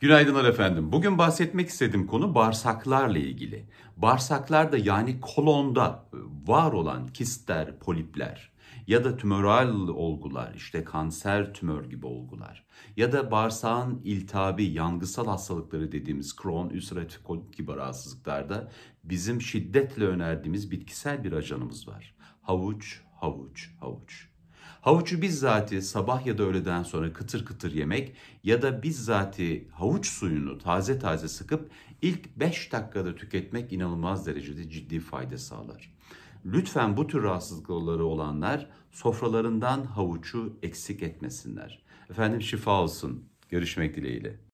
Günaydınlar efendim. Bugün bahsetmek istediğim konu bağırsaklarla ilgili. Bağırsaklarda yani kolonda e, var olan kistler, polipler ya da tümöral olgular, işte kanser tümör gibi olgular ya da bağırsağın iltihabi, yangısal hastalıkları dediğimiz Crohn, ülseratif kolit gibi rahatsızlıklarda bizim şiddetle önerdiğimiz bitkisel bir ajanımız var. Havuç, havuç, havuç. Havucu bizzatı sabah ya da öğleden sonra kıtır kıtır yemek ya da bizzatı havuç suyunu taze taze sıkıp ilk 5 dakikada tüketmek inanılmaz derecede ciddi fayda sağlar. Lütfen bu tür rahatsızlıkları olanlar sofralarından havucu eksik etmesinler. Efendim şifa olsun. Görüşmek dileğiyle.